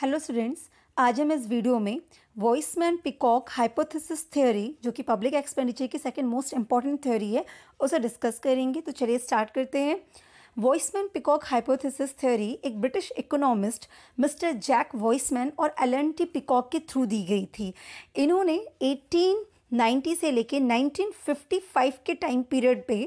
Hello students आज हम इस वीडियो में वॉइसमैन पिकॉक हाइपोथेसिस थ्योरी जो कि पब्लिक एक्सपेंडिचर की सेकंड मोस्ट इंपॉर्टेंट थ्योरी है उसे डिस्कस करेंगे तो चलिए स्टार्ट करते हैं वॉइसमैन पिकॉक हाइपोथेसिस थ्योरी एक British economist mister Jack Wiseman और एल एन टी पिकॉक के थ्रू दी गई थी इन्होंने एटीन 90 से लेके 1955 के टाइम पीरियड पे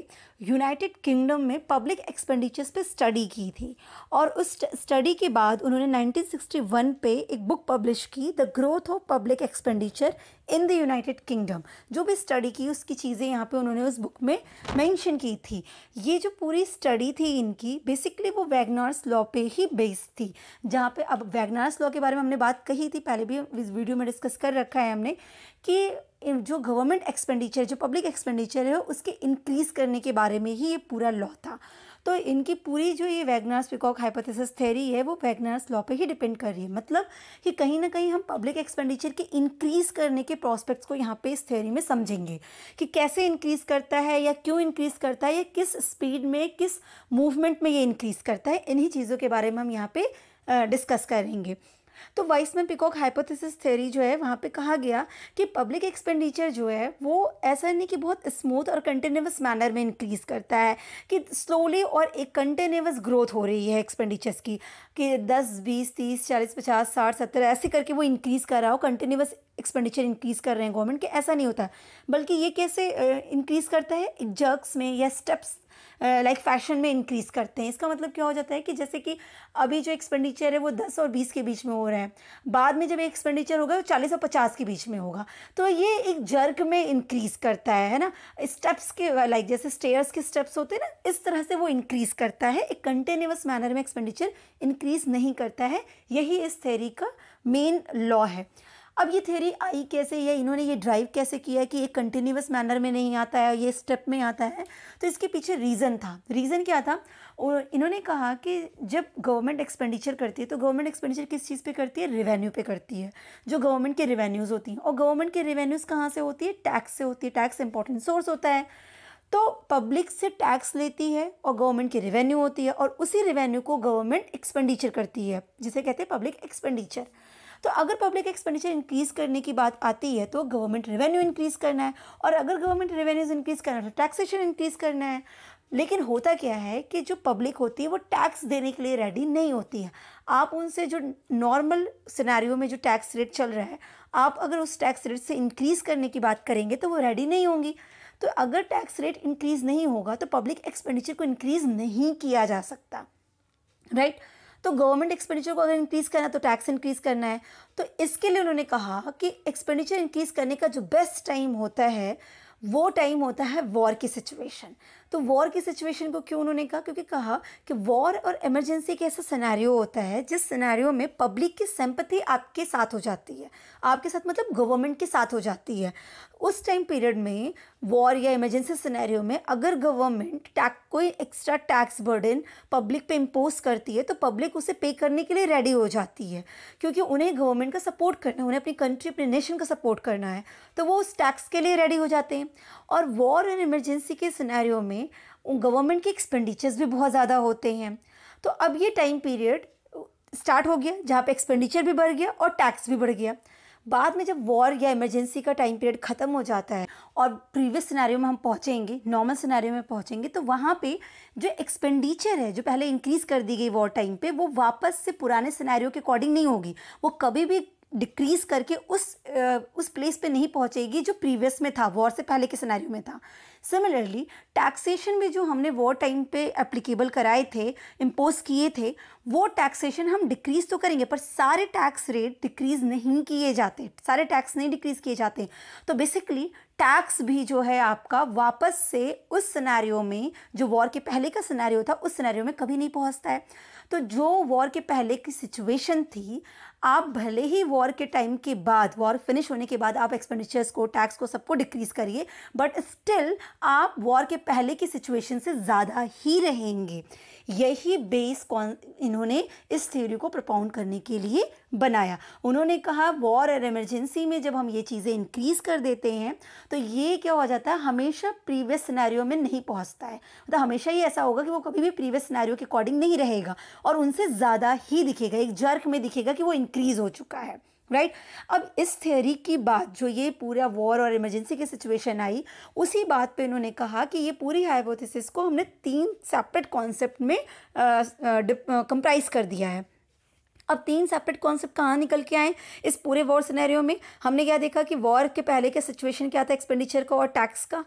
यूनाइटेड किंगडम में पब्लिक एक्सपेंडिचर्स पे स्टडी की थी और उस स्टडी के बाद उन्होंने 1961 पे एक बुक पब्लिश की the growth of public expenditure in the United Kingdom जो भी स्टडी की उसकी चीज़ें यहाँ पे उन्होंने उस बुक में मेंशन की थी ये जो पूरी स्टडी थी इनकी बेसिकली वो वैगनार्स लॉ पे ही बेस्ड थी जहाँ पे अब वैगनार्स लॉ के बारे में हमने बात कही थी पहले भी इस वीडियो में डिस्कस कर रखा है हमने कि जो गवर्नमेंट एक्सपेंडिचर जो पब्लिक एक्सपेंडिचर है उसके इंक्रीज़ करने के बारे में ही ये पूरा लॉ था तो इनकी पूरी जो ये वैगनार्स पिकॉक हाइपोथेसिस थेरी है वो वैगनार्स लॉ पे ही डिपेंड कर रही है मतलब कि कहीं ना कहीं हम पब्लिक एक्सपेंडिचर के इंक्रीज़ करने के प्रॉस्पेक्ट्स को यहाँ पे इस थेरी में समझेंगे कि कैसे इंक्रीज़ करता है या क्यों इंक्रीज़ करता है या किस स्पीड में किस मूवमेंट में ये इंक्रीज़ करता है इन्हीं चीज़ों के बारे में हम यहाँ पर डिस्कस करेंगे तो वाइस में पिकॉक हाइपोथेसिस थेरी जो है वहाँ पे कहा गया कि पब्लिक एक्सपेंडिचर जो है वो ऐसा नहीं कि बहुत स्मूथ और कंटिन्यूस मैनर में इंक्रीज़ करता है कि स्लोली और एक कंटिन्यूस ग्रोथ हो रही है एक्सपेंडिचर्स की कि दस बीस तीस चालीस पचास साठ सत्तर ऐसे करके वो इंक्रीज़ कर रहा हो कंटिन्यूस एक्सपेंडिचर इंक्रीज़ कर रहे हैं गवर्नमेंट के ऐसा नहीं होता बल्कि ये कैसे इंक्रीज़ करता है जर्क्स में या स्टेप्स लाइक फैशन में इंक्रीज़ करते हैं इसका मतलब क्या हो जाता है कि जैसे कि अभी जो एक्सपेंडिचर है वो दस और बीस के बीच में हो रहा है बाद में जब एक्सपेंडिचर होगा वो चालीस और पचास के बीच में होगा तो ये एक जर्क में इंक्रीज़ करता है है ना स्टेप्स के लाइक जैसे स्टेयर्स के स्टेप्स होते हैं ना इस तरह से वो इंक्रीज़ करता है एक कंटिन्यूस मैनर में एक्सपेंडिचर इंक्रीज़ नहीं करता है यही इस थेरी का मेन लॉ है अब ये थेरी आई कैसे या इन्होंने ये ड्राइव कैसे किया है कि ये कंटिन्यूस मैनर में नहीं आता है ये स्टेप में आता है तो इसके पीछे रीज़न था रीज़न क्या था और इन्होंने कहा कि जब गवर्नमेंट एक्सपेंडिचर करती है तो गवर्नमेंट एक्सपेंडिचर किस चीज़ पे करती है रेवेन्यू पे करती है जो गवर्नमेंट के रेवेन्यूज़ होती हैं और गवर्नमेंट के रेवेन्यूज़ कहाँ से होती है टैक्स से होती है टैक्स इंपॉर्टेंट सोर्स होता है तो पब्लिक से टैक्स लेती है और गवर्नमेंट की रेवेन्यू होती है और उसी रेवेन्यू को गवर्नमेंट एक्सपेंडिचर करती है जिसे कहते हैं पब्लिक एक्सपेंडिचर तो अगर पब्लिक एक्सपेंडिचर इंक्रीज़ करने की बात आती है तो गवर्नमेंट रेवेन्यू इंक्रीज़ करना है और अगर गवर्नमेंट रेवेन्यूज इंक्रीज़ करना है तो टैक्सेशन इंक्रीज़ करना है लेकिन होता क्या है कि जो पब्लिक होती है वो टैक्स देने के लिए रेडी नहीं होती है आप उनसे जो नॉर्मल सिनेरियो में जो टैक्स रेट चल रहा है आप अगर उस टैक्स रेट से इंक्रीज़ करने की बात करेंगे तो वो रेडी नहीं होंगी तो अगर टैक्स रेट इंक्रीज़ नहीं होगा तो पब्लिक एक्सपेंडिचर को इंक्रीज़ नहीं किया जा सकता राइट right? तो गवर्नमेंट एक्सपेंडिचर को अगर इंक्रीज़ करना है तो टैक्स इंक्रीज़ करना है तो इसके लिए उन्होंने कहा कि एक्सपेंडिचर इंक्रीज़ करने का जो बेस्ट टाइम होता है वो टाइम होता है वॉर की सिचुएशन तो वॉर की सिचुएशन को क्यों उन्होंने कहा क्योंकि कहा कि वॉर और इमरजेंसी एक ऐसा सिनेरियो होता है जिस सिनेरियो में पब्लिक की सेम्पति आपके साथ हो जाती है आपके साथ मतलब गवर्नमेंट के साथ हो जाती है उस टाइम पीरियड में वॉर या इमरजेंसी सिनेरियो में अगर गवर्नमेंट टैक कोई एक्स्ट्रा टैक्स बर्डन पब्लिक पे इम्पोज करती है तो पब्लिक उसे पे करने के लिए रेडी हो जाती है क्योंकि उन्हें गवर्नमेंट का सपोर्ट करना है उन्हें अपनी कंट्री अपने नेशन का सपोर्ट करना है तो वो उस टैक्स के लिए रेडी हो जाते हैं और वॉर एंड इमरजेंसी के सिनेरियो में गवर्नमेंट के एक्सपेंडिचर्स भी बहुत ज़्यादा होते हैं तो अब ये टाइम पीरियड स्टार्ट हो गया जहाँ पे एक्सपेंडिचर भी बढ़ गया और टैक्स भी बढ़ गया बाद में जब वॉर या इमरजेंसी का टाइम पीरियड ख़त्म हो जाता है और प्रीवियस सिनेरियो में हम पहुँचेंगे नॉर्मल सिनेरियो में पहुँचेंगे तो वहाँ पे जो एक्सपेंडिचर है जो पहले इंक्रीज़ कर दी गई वॉर टाइम पे वो वापस से पुराने सिनेरियो के अकॉर्डिंग नहीं होगी वो कभी भी डिक्रीज़ करके उस उस प्लेस पे नहीं पहुँचेगी जो प्रीवियस में था वॉर से पहले के सिनेरियो में था सिमिलरली टैक्सेशन भी जो हमने वॉर टाइम पे एप्लीकेबल कराए थे इम्पोज किए थे वो टैक्सेशन हम डिक्रीज़ तो करेंगे पर सारे टैक्स रेट डिक्रीज़ नहीं किए जाते सारे टैक्स नहीं डिक्रीज़ किए जाते तो बेसिकली टैक्स भी जो है आपका वापस से उस सिनेरियो में जो वॉर के पहले का सिनेरियो था उस सिनेरियो में कभी नहीं पहुंचता है तो जो वॉर के पहले की सिचुएशन थी आप भले ही वॉर के टाइम के बाद वॉर फिनिश होने के बाद आप एक्सपेंडिचर्स को टैक्स को सबको डिक्रीज़ करिए बट स्टिल आप वॉर के पहले की सिचुएशन से ज़्यादा ही रहेंगे यही बेस कौन इन्होंने इस थ्योरी को प्रपाउंड करने के लिए बनाया उन्होंने कहा वॉर और इमरजेंसी में जब हम ये चीज़ें इंक्रीज़ कर देते हैं तो ये क्या हो जाता है हमेशा प्रीवियस सिनेरियो में नहीं पहुंचता है मतलब तो हमेशा ही ऐसा होगा कि वो कभी भी प्रीवियस सिनेरियो के अकॉर्डिंग नहीं रहेगा और उनसे ज़्यादा ही दिखेगा एक जर्क में दिखेगा कि वो इंक्रीज़ हो चुका है राइट right? अब इस थ्योरी की बात जो ये पूरा वॉर और इमरजेंसी की सिचुएशन आई उसी बात पे इन्होंने कहा कि ये पूरी हाइपोथेसिस को हमने तीन सेपरेट कॉन्सेप्ट में कंप्राइज कर दिया है अब तीन सेपरेट कॉन्सेप्ट कहाँ निकल के आए इस पूरे वॉर सिनेरियो में हमने क्या देखा कि वॉर के पहले का सिचुएशन क्या था एक्सपेंडिचर का और टैक्स का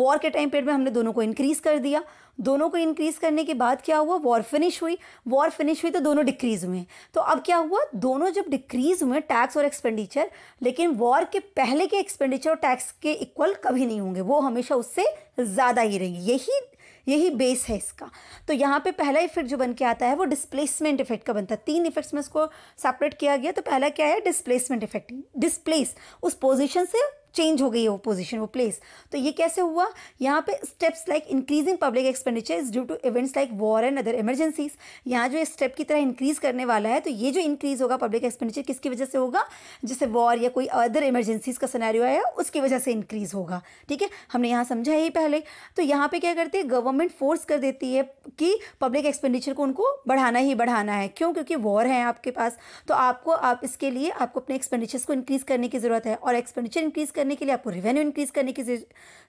वॉर के टाइम पीरियड में हमने दोनों को इंक्रीज़ कर दिया दोनों को इंक्रीज़ करने के बाद क्या हुआ वॉर फिनिश हुई वॉर फिनिश हुई तो दोनों डिक्रीज़ हुए तो अब क्या हुआ दोनों जब डिक्रीज़ हुए टैक्स और एक्सपेंडिचर लेकिन वॉर के पहले के एक्सपेंडिचर और टैक्स के इक्वल कभी नहीं होंगे वो हमेशा उससे ज़्यादा ही रहेंगे यही यही बेस है इसका तो यहाँ पे पहला इफेक्ट जो बन के आता है वो डिस्प्लेसमेंट इफेक्ट का बनता है तीन इफेक्ट्स में इसको सेपरेट किया गया तो पहला क्या है डिस्प्लेसमेंट इफेक्ट डिस्प्लेस उस पोजिशन से चेंज हो गई है वो पोजिशन वो प्लेस तो ये कैसे हुआ यहाँ पे steps like increasing public expenditure is due to events like war and other emergencies यहाँ जो स्टेप की तरह इंक्रीज करने वाला है तो ये जो इंक्रीज होगा पब्लिक एक्सपेंडिचर किसकी वजह से होगा जैसे वॉर या कोई अदर इमरजेंसीज का सनारियो आया उसकी वजह से इंक्रीज होगा ठीक है हमने यहाँ समझा ही पहले तो यहाँ पे क्या करती है गवर्नमेंट फोर्स कर देती है कि पब्लिक एक्सपेंडिचर को उनको बढ़ाना ही बढ़ाना है क्यों क्योंकि वॉर है आपके पास तो आपको आप इसके लिए आपको अपने एक्सपेंडिचर्स को इंक्रीज करने की ज़रूरत है और एक्सपेंडिचर इंक्रीज करने के लिए आपको रेवेन्यू इंक्रीज़ करने की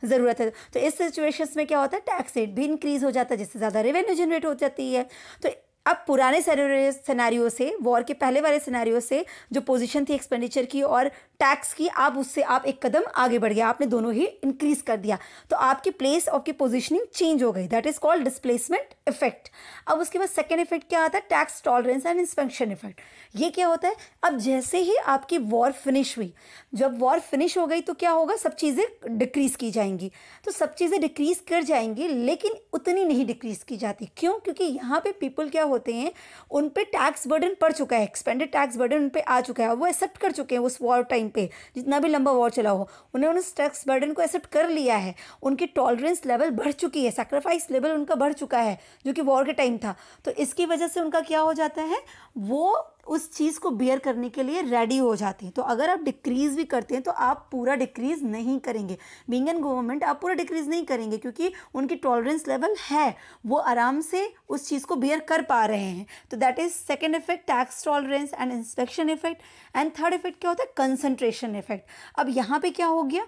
ज़रूरत है तो इस सिचुएशंस में क्या होता है टैक्स रेट भी इंक्रीज़ हो जाता है जिससे ज़्यादा रेवेन्यू जनरेट हो जाती है तो अब पुराने सिनेरियो से वॉर के पहले वाले सिनेरियो से जो पोजीशन थी एक्सपेंडिचर की और टैक्स की आप उससे आप एक कदम आगे बढ़ गया आपने दोनों ही इंक्रीज कर दिया तो आपकी प्लेस आपकी पोजिशनिंग चेंज हो गई that is called displacement effect अब उसके बाद सेकेंड इफेक्ट क्या आता है tax tolerance and inspection effect ये क्या होता है अब जैसे ही आपकी वॉर फिनिश हुई जब वॉर फिनिश हो गई तो क्या होगा सब चीज़ें डिक्रीज की जाएंगी तो सब चीज़ें डिक्रीज कर जाएंगी लेकिन उतनी नहीं डिक्रीज की जाती क्यों क्योंकि यहाँ पे पीपल क्या होते हैं उन पर टैक्स बर्डन पड़ चुका है एक्सपेंडेड टैक्स बर्डन उन पर आ चुका है वो एक्सेप्ट कर चुके हैं उस वॉर टाइम टाइम पे जितना भी लंबा वॉर चला हो उन्होंने उस बर्डन को एक्सेप्ट कर लिया है उनकी टॉलरेंस लेवल बढ़ चुकी है सेक्रीफाइस लेवल उनका बढ़ चुका है जो कि वॉर के टाइम था तो इसकी वजह से उनका क्या हो जाता है वो उस चीज़ को बियर करने के लिए रेडी हो जाते हैं तो अगर आप डिक्रीज़ भी करते हैं तो आप पूरा डिक्रीज़ नहीं करेंगे बींग एन गवर्नमेंट आप पूरा डिक्रीज़ नहीं करेंगे क्योंकि उनकी टॉलरेंस लेवल है वो आराम से उस चीज़ को बियर कर पा रहे हैं तो that is second effect tax tolerance and inspection effect and third effect क्या होता है कंसनट्रेशन इफेक्ट अब यहाँ पर क्या हो गया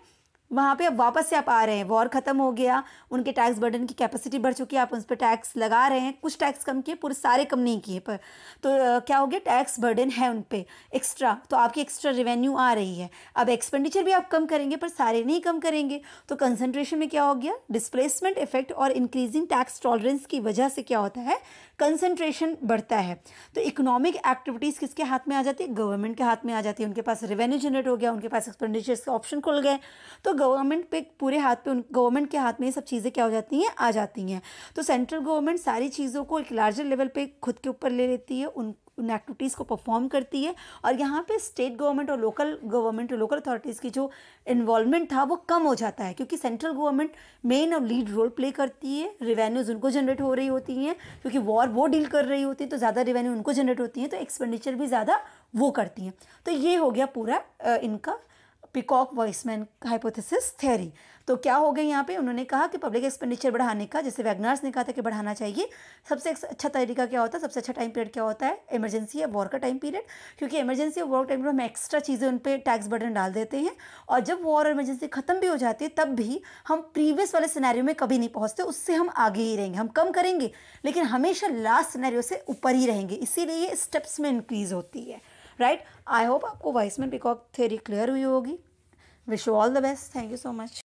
वहाँ पे अब वापस से आप आ रहे हैं वॉर ख़त्म हो गया उनके टैक्स बर्डन की कैपेसिटी बढ़ चुकी है आप उस पर टैक्स लगा रहे हैं कुछ टैक्स कम किए पूरे सारे कम नहीं किए पर तो आ, क्या हो गया टैक्स बर्डन है उन पर एक्स्ट्रा तो आपकी एक्स्ट्रा रेवेन्यू आ रही है अब एक्सपेंडिचर भी आप कम करेंगे पर सारे नहीं कम करेंगे तो कंसनट्रेशन में क्या हो गया डिस्प्लेसमेंट इफेक्ट और इंक्रीजिंग टैक्स टॉलरेंस की वजह से क्या होता है कंसनट्रेशन बढ़ता है तो इकोनॉमिक एक्टिविटीज़ किसके हाथ में आ जाती है गवर्नमेंट के हाथ में आ जाती है उनके पास रेवेन्यू जनरेट हो गया उनके पास एक्सपेंडिचर्स के ऑप्शन खुल गए तो गवर्नमेंट पे पूरे हाथ पे उन गवर्नमेंट के हाथ में ये सब चीज़ें क्या हो जाती हैं आ जाती हैं तो सेंट्रल गवर्नमेंट सारी चीज़ों को एक लार्जर लेवल पे खुद के ऊपर ले लेती है उन उन एक्टिविटीज़ को परफॉर्म करती है और यहाँ पे स्टेट गवर्नमेंट और लोकल गवर्नमेंट और लोकल अथॉरिटीज़ की जो इन्वॉल्वमेंट था वो कम हो जाता है क्योंकि सेंट्रल गवर्नमेंट मेन और लीड रोल प्ले करती है रिवेन्यूज़ उनको जनरेट हो रही होती हैं क्योंकि वॉर वो डील कर रही होती है तो ज़्यादा रेवेन्यू उनको जनरेट होती हैं तो एक्सपेंडिचर भी ज़्यादा वो करती हैं तो ये हो गया पूरा इनका पिकॉक वॉइसमैन हाइपोथेसिस थेरी तो क्या हो गया यहाँ पे उन्होंने कहा कि पब्लिक एक्सपेंडिचर बढ़ाने का जैसे वैगनार्स ने कहा था कि बढ़ाना चाहिए सबसे अच्छा तरीका क्या होता है सबसे अच्छा टाइम पीरियड क्या होता है इमरजेंसी या वॉर का टाइम पीरियड क्योंकि इमरजेंसी और वॉर टाइम पीरियड हम एक्स्ट्रा चीज़ें उन पर टैक्स बर्डन डाल देते हैं और जब वॉर और इमरजेंसी खत्म भी हो जाती है तब भी हम प्रीवियस वाले सिनेरियो में कभी नहीं पहुँचते उससे हम आगे ही रहेंगे हम कम करेंगे लेकिन हमेशा लास्ट सिनेरियो से ऊपर ही रहेंगे इसीलिए स्टेप्स में इंक्रीज़ होती है राइट आई होप आपको वाइसमैन पिकॉक थ्योरी क्लियर हुई होगी wish you all the best thank you so much